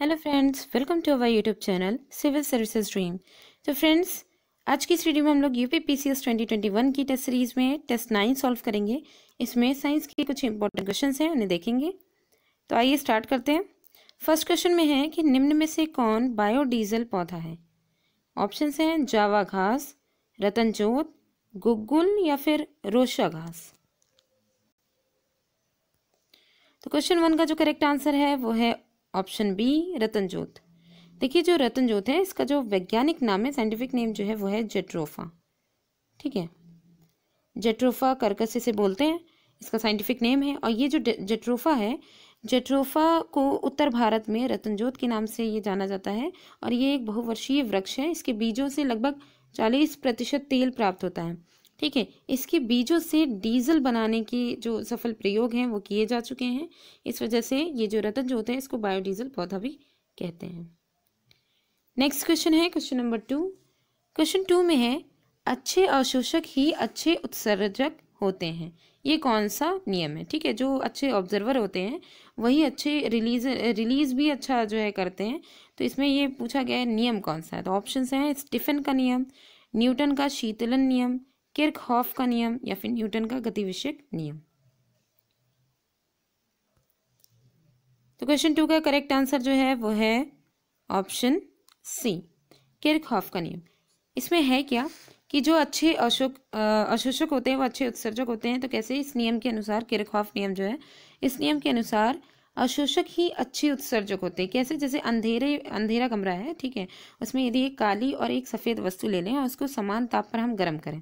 hello friends welcome to our YouTube channel civil services dream तो friends आज की इस वीडियो में हम लोग U P P C S twenty twenty one की टेस्ट सीरीज में टेस्ट नाइन सॉल्व करेंगे इसमें साइंस के कुछ इंपॉर्टेंट क्वेश्चन हैं उन्हें देखेंगे तो आइए स्टार्ट करते हैं फर्स्ट क्वेश्चन में है कि निम्न में से कौन बायोडीजल पौधा है ऑप्शन हैं जावा घास रतनजोत गुगुल या फिर रोशा घास तो क्वेश्चन वन का जो करेक्ट आंसर है वो है ऑप्शन बी रतनजोत देखिए जो रतनजोत है इसका जो वैज्ञानिक नाम है साइंटिफिक नेम जो है वो है जेट्रोफा ठीक है जेट्रोफा कर्कश से बोलते हैं इसका साइंटिफिक नेम है और ये जो जेट्रोफा है जेट्रोफा को उत्तर भारत में रतनजोत के नाम से ये जाना जाता है और ये एक बहुवर्षीय वृक्ष है इसके बीजों से लगभग चालीस प्रतिशत तेल प्राप्त होता है ठीक है इसके बीजों से डीजल बनाने के जो सफल प्रयोग हैं वो किए जा चुके हैं इस वजह से ये जो रतन जो होते हैं इसको बायोडीजल पौधा भी कहते हैं नेक्स्ट क्वेश्चन है question number two question two में है अच्छे अवशोषक ही अच्छे उत्सर्जक होते हैं ये कौन सा नियम है ठीक है जो अच्छे ऑब्जर्वर होते हैं वही अच्छे रिलीज रिलीज भी अच्छा जो है करते हैं तो इसमें ये पूछा गया है नियम कौन सा है तो ऑप्शन हैं स्टीफन का नियम न्यूटन का शीतलन नियम किर्क हॉफ का नियम या फिर न्यूटन का गतिविषयक नियम तो क्वेश्चन टू का करेक्ट आंसर जो है वो है ऑप्शन सी किर्क हॉफ का नियम इसमें है क्या कि जो अच्छे अशोक अशोषक होते हैं वो अच्छे उत्सर्जक होते हैं तो कैसे इस नियम के अनुसार हॉफ नियम जो है इस नियम के अनुसार अशोषक ही अच्छे उत्सर्जक होते हैं कैसे जैसे अंधेरे अंधेरा कमरा है ठीक है उसमें यदि एक काली और एक सफ़ेद वस्तु ले लें और उसको समान ताप पर हम गर्म करें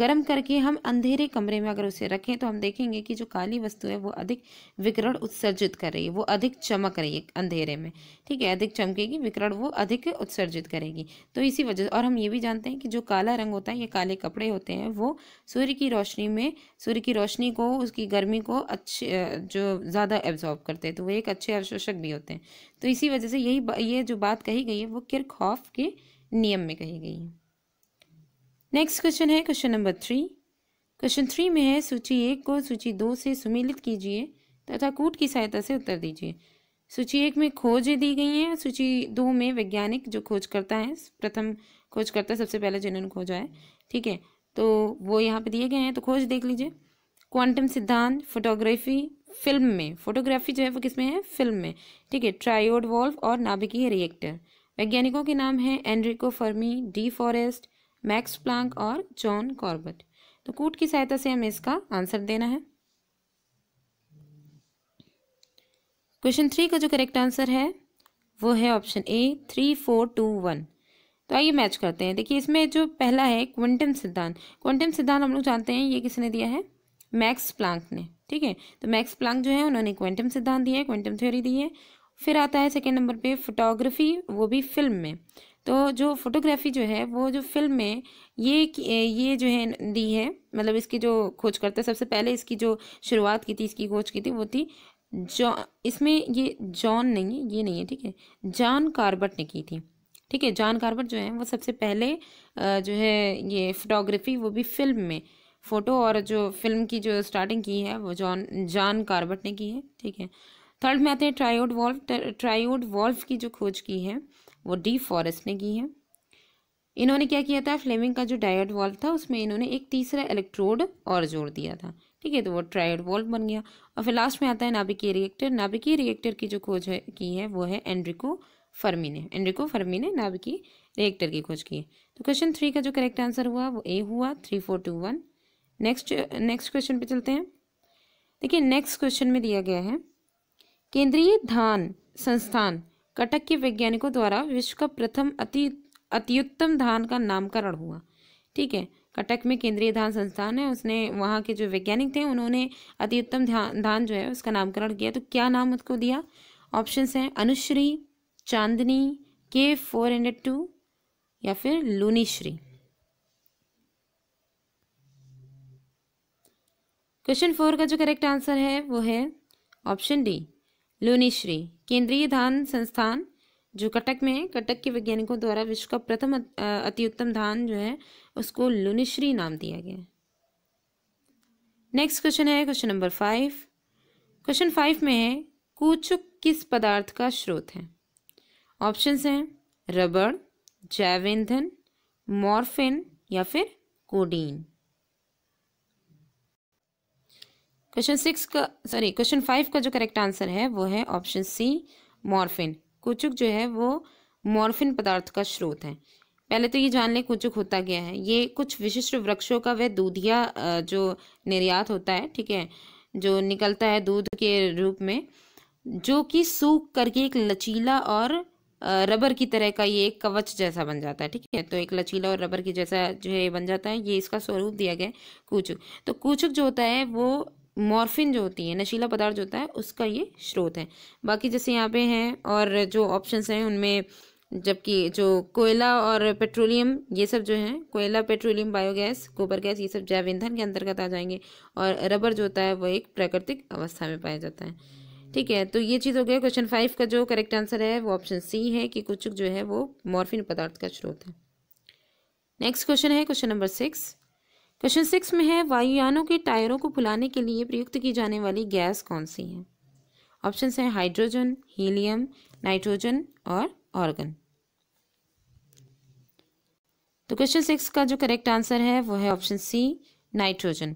गर्म करके हम अंधेरे कमरे में अगर उसे रखें तो हम देखेंगे कि जो काली वस्तु है वो अधिक विकरण उत्सर्जित कर रही है वो अधिक चमक रही है अंधेरे में ठीक है अधिक चमकेगी विकरण वो अधिक उत्सर्जित करेगी तो इसी वजह और हम ये भी जानते हैं कि जो काला रंग होता है ये काले कपड़े होते हैं वो सूर्य की रोशनी में सूर्य की रोशनी को उसकी गर्मी को अच्छे जो ज़्यादा एब्जॉर्ब करते हैं तो वो एक अच्छे अवशोषक भी होते हैं तो इसी वजह से यही ये जो बात कही गई है वो किरखॉफ के नियम में कही गई है नेक्स्ट क्वेश्चन है question number three question three में है सूची एक को सूची दो से सुमिलित कीजिए तथा कूट की सहायता से उत्तर दीजिए सूची एक में खोजें दी गई हैं सूची दो में वैज्ञानिक जो खोजकर्ता हैं प्रथम खोजकर्ता सबसे पहले जिन्होंने खोजा है ठीक है तो वो यहाँ पे दिए गए हैं तो खोज देख लीजिए क्वांटम सिद्धांत फोटोग्राफी फिल्म में फोटोग्राफी जो है वो किस में है फिल्म में ठीक है ट्रायोड वॉल्व और नाभिकीय रिएक्टर वैज्ञानिकों के नाम हैं Enrico Fermi De Forest Max Planck और जॉन कॉर्बट तो कूट की सहायता से हमें इसका आंसर देना है क्वेश्चन थ्री का जो करेक्ट आंसर है वो है option A three four two one तो आइए मैच करते हैं देखिए इसमें जो पहला है क्वांटम सिद्धांत क्वांटम सिद्धांत हम लोग जानते हैं ये किसने दिया है मैक्स प्लांक ने ठीक है तो मैक्स प्लांक जो है उन्होंने क्वांटम सिद्धांत दिया है क्वांटम थ्योरी दी है फिर आता है सेकेंड नंबर पे फोटोग्राफी वो भी फिल्म में तो जो फोटोग्राफी जो है वो जो फिल्म में ये ये जो है दी है मतलब इसकी जो खोज करते सबसे पहले इसकी जो शुरुआत की थी इसकी खोज की थी वो थी जॉ इसमें ये जॉन नहीं है ये नहीं है ठीक है जॉन कार्बट ने की थी ठीक है जॉन कार्बट जो है वो सबसे पहले जो है ये फोटोग्राफी वो भी फिल्म में फ़ोटो और जो फिल्म की जो स्टार्टिंग की है वो जॉन जॉन कार्बट ने की है ठीक है थर्ड में आते हैं ट्रायोड वॉल्व ट्रायोड वॉल्फ की जो खोज की है वो डी फॉरेस्ट ने की है इन्होंने क्या किया था फ्लेमिंग का जो डायड वॉल्व था उसमें इन्होंने एक तीसरा इलेक्ट्रोड और जोड़ दिया था ठीक है तो वो ट्रायड वॉल्व बन गया और फिर लास्ट में आता है नाभिकीय रिएक्टर नाभिकीय रिएक्टर की जो खोज है की है वो है एंड्रिको फर्मी ने एंड्रिको फर्मी ने नाभिकीय रिएक्टर की खोज की है तो क्वेश्चन थ्री का जो करेक्ट आंसर हुआ वो ए हुआ three four two one next next question पे चलते हैं देखिए नेक्स्ट क्वेश्चन में दिया गया है केंद्रीय धान संस्थान कटक के वैज्ञानिकों द्वारा विश्व का प्रथम अति अत्युत्तम धान का नामकरण हुआ ठीक है कटक में केंद्रीय धान संस्थान है उसने वहाँ के जो वैज्ञानिक थे उन्होंने अत्युत्तम धान जो है उसका नामकरण किया तो क्या नाम उसको दिया ऑप्शंस हैं अनुश्री चांदनी के फोर हंड्रेड टू या फिर लूनीश्री क्वेश्चन फोर का जो करेक्ट आंसर है वो है ऑप्शन डी लोनीश्री केंद्रीय धान संस्थान जो कटक में है कटक के वैज्ञानिकों द्वारा विश्व का प्रथम अति उत्तम धान जो है उसको लुनिश्री नाम दिया गया नेक्स्ट क्वेश्चन है question number five question five में है कूचुक किस पदार्थ का स्रोत है ऑप्शंस हैं रबड़ जैव ईंधन मॉर्फिन या फिर कोडीन क्वेश्चन सिक्स का सॉरी क्वेश्चन फाइव का जो करेक्ट आंसर है वो है ऑप्शन सी मॉर्फिन कुचुक जो है वो मॉर्फिन पदार्थ का स्रोत है पहले तो ये जान लें कुचुक होता गया है ये कुछ विशिष्ट वृक्षों का वह दूधिया जो निर्यात होता है ठीक है जो निकलता है दूध के रूप में जो कि सूख करके एक लचीला और रबर की तरह का ये एक कवच जैसा बन जाता है ठीक है तो एक लचीला और रबर की जैसा जो है बन जाता है ये इसका स्वरूप दिया गया है कूचुक तो कूचुक जो होता है वो मॉर्फिन जो होती है नशीला पदार्थ जो होता है उसका ये स्रोत है बाकी जैसे यहाँ पे हैं और जो ऑप्शंस हैं उनमें जबकि जो कोयला और पेट्रोलियम ये सब जो हैं कोयला पेट्रोलियम बायोगैस गोबर गैस ये सब जैव ईंधन के अंतर्गत आ जाएंगे और रबर जो होता है वो एक प्राकृतिक अवस्था में पाया जाता है ठीक है तो ये चीज़ हो गया क्वेश्चन फाइव का जो करेक्ट आंसर है वो ऑप्शन सी है कि कुछ जो है वो मॉर्फिन पदार्थ का स्रोत है नेक्स्ट क्वेश्चन है question number six question six में है वायुयानों के टायरों को फुलाने के लिए प्रयुक्त की जाने वाली गैस कौन सी है ऑप्शन हैं हाइड्रोजन हीलियम नाइट्रोजन और ऑर्गन तो क्वेश्चन सिक्स का जो करेक्ट आंसर है वो है ऑप्शन सी नाइट्रोजन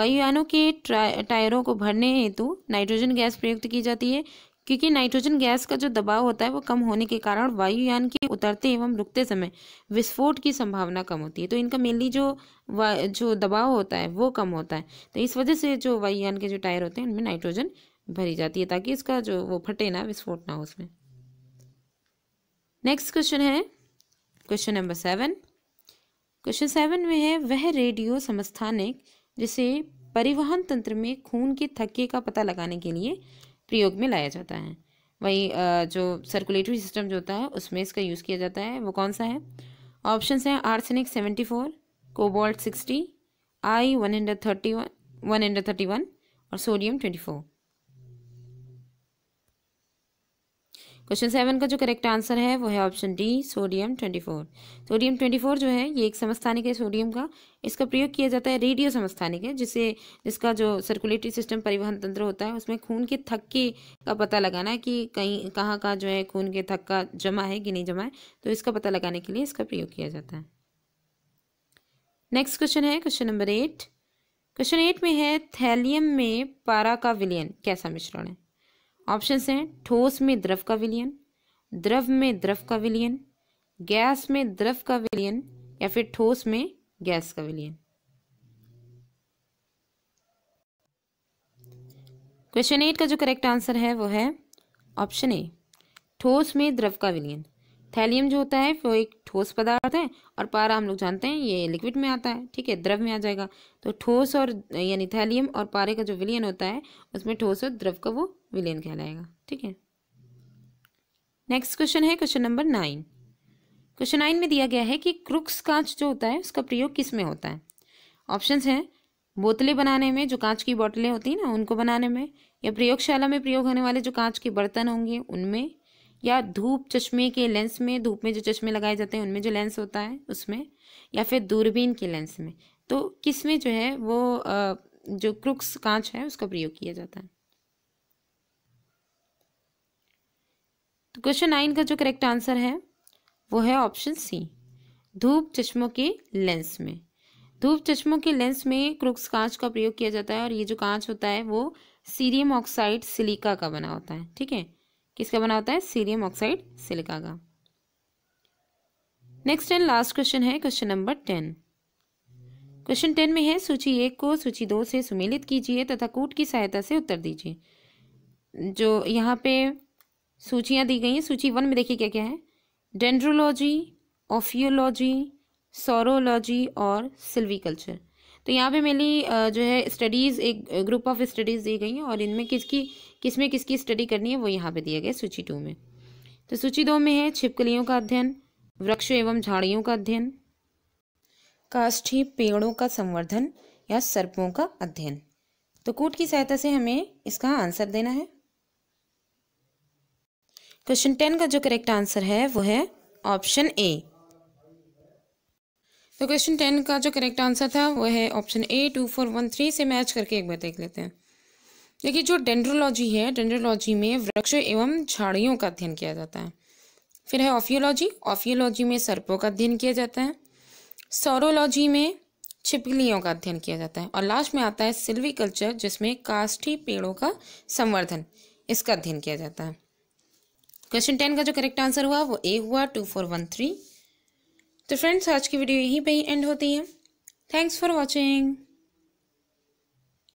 वायुयानों के टायरों को भरने हेतु नाइट्रोजन गैस प्रयुक्त की जाती है क्योंकि नाइट्रोजन गैस का जो दबाव होता है वो कम होने के कारण वायुयान के उतरते एवं रुकते समय विस्फोट की संभावना कम होती है तो इनका मेनली जो जो दबाव होता है वो कम होता है तो इस वजह से जो वायुयान के जो टायर होते हैं उनमें नाइट्रोजन भरी जाती है ताकि इसका जो वो फटे ना विस्फोट ना हो उसमें नेक्स्ट क्वेश्चन है question number seven question seven में है वह रेडियो समस्थानिक जिसे परिवहन तंत्र में खून के थक्के का पता लगाने के लिए प्रयोग में लाया जाता है वही जो सर्कुलेटरी सिस्टम जो होता है उसमें इसका यूज़ किया जाता है वो कौन सा है ऑप्शंस हैं arsenic seventy four cobalt sixty I one hundred thirty one one hundred thirty one और sodium twenty four question seven का जो करेक्ट आंसर है वो है option D sodium twenty four sodium twenty four जो है ये एक समस्थानिक है सोडियम का इसका प्रयोग किया जाता है रेडियो समस्थानिक है जिसे जिसका जो सर्कुलेटरी सिस्टम परिवहन तंत्र होता है उसमें खून के थक्के का पता लगाना है कि कहीं कहाँ का जो है खून के थक्का जमा है कि नहीं जमा है तो इसका पता लगाने के लिए इसका प्रयोग किया जाता है नेक्स्ट क्वेश्चन है question number eight question eight में है थैलियम में पारा का विलियन कैसा मिश्रण है ऑप्शन हैं ठोस में द्रव का विलयन द्रव में द्रव का विलयन गैस में द्रव का विलयन या फिर ठोस में गैस का विलयन क्वेश्चन एट का जो करेक्ट आंसर है वो है ऑप्शन ए ठोस में द्रव का विलयन थैलियम जो होता है वो एक ठोस पदार्थ है और पारा हम लोग जानते हैं ये लिक्विड में आता है ठीक है द्रव में आ जाएगा तो ठोस और यानी थैलियम और पारे का जो विलयन होता है उसमें ठोस और द्रव का वो विलयन कहलाएगा ठीक है नेक्स्ट क्वेश्चन है question number nine question nine में दिया गया है कि क्रुक्स कांच जो होता है उसका प्रयोग किस में होता है ऑप्शन है बोतलें बनाने में जो कांच की बोतलें होती हैं ना उनको बनाने में या प्रयोगशाला में प्रयोग होने वाले जो कांच के बर्तन होंगे उनमें या धूप चश्मे के लेंस में धूप में जो चश्मे लगाए जाते हैं उनमें जो लेंस होता है उसमें या फिर दूरबीन के लेंस में तो किस में जो है वो जो क्रुक्स कांच है उसका प्रयोग किया जाता है तो क्वेश्चन नाइन का जो करेक्ट आंसर है वो है ऑप्शन सी धूप चश्मों के लेंस में धूप चश्मों के लेंस में क्रुक्स कांच का प्रयोग किया जाता है और ये जो कांच होता है वो सीरियम ऑक्साइड सिलिका का बना होता है ठीक है किसका बना होता है सीरियम ऑक्साइड सिलिका का नेक्स्ट एंड लास्ट क्वेश्चन है question number ten question ten में है सूची एक को सूची दो से सुमेलित कीजिए तथा कूट की सहायता से उत्तर दीजिए जो यहाँ पे सूचियाँ दी गई हैं सूची वन में देखिए क्या क्या है डेंड्रोलॉजी ऑफियोलॉजी सोरोलॉजी और सिल्वीकल्चर तो यहाँ पे मेरी जो है स्टडीज़ एक ग्रुप ऑफ स्टडीज़ दी गई हैं और इनमें किसकी किस में किसकी स्टडी करनी है वो यहाँ पे दिया गया सूची टू में तो सूची दो में है छिपकलियों का अध्ययन वृक्ष एवं झाड़ियों का अध्ययन काष्ठी पेड़ों का संवर्धन या सर्पों का अध्ययन तो कूट की सहायता से हमें इसका आंसर देना है क्वेश्चन टेन का जो करेक्ट आंसर है वो है ऑप्शन ए तो क्वेश्चन टेन का जो करेक्ट आंसर था वो है option A two four one three से मैच करके एक बार देख लेते हैं देखिए जो डेंड्रोलॉजी है डेंड्रोलॉजी में वृक्ष एवं झाड़ियों का अध्ययन किया जाता है फिर है ऑफियोलॉजी ऑफियोलॉजी में सर्पों का अध्ययन किया जाता है सौरोलॉजी में छिपकलियों का अध्ययन किया जाता है और लास्ट में आता है सिल्वीकल्चर जिसमें काष्ठी पेड़ों का संवर्धन इसका अध्ययन किया जाता है क्वेश्चन टेन का जो करेक्ट आंसर हुआ वो ए हुआ टू फोर वन थ्री तो फ्रेंड्स आज की वीडियो यहीं पे ही एंड होती है थैंक्स फॉर वॉचिंग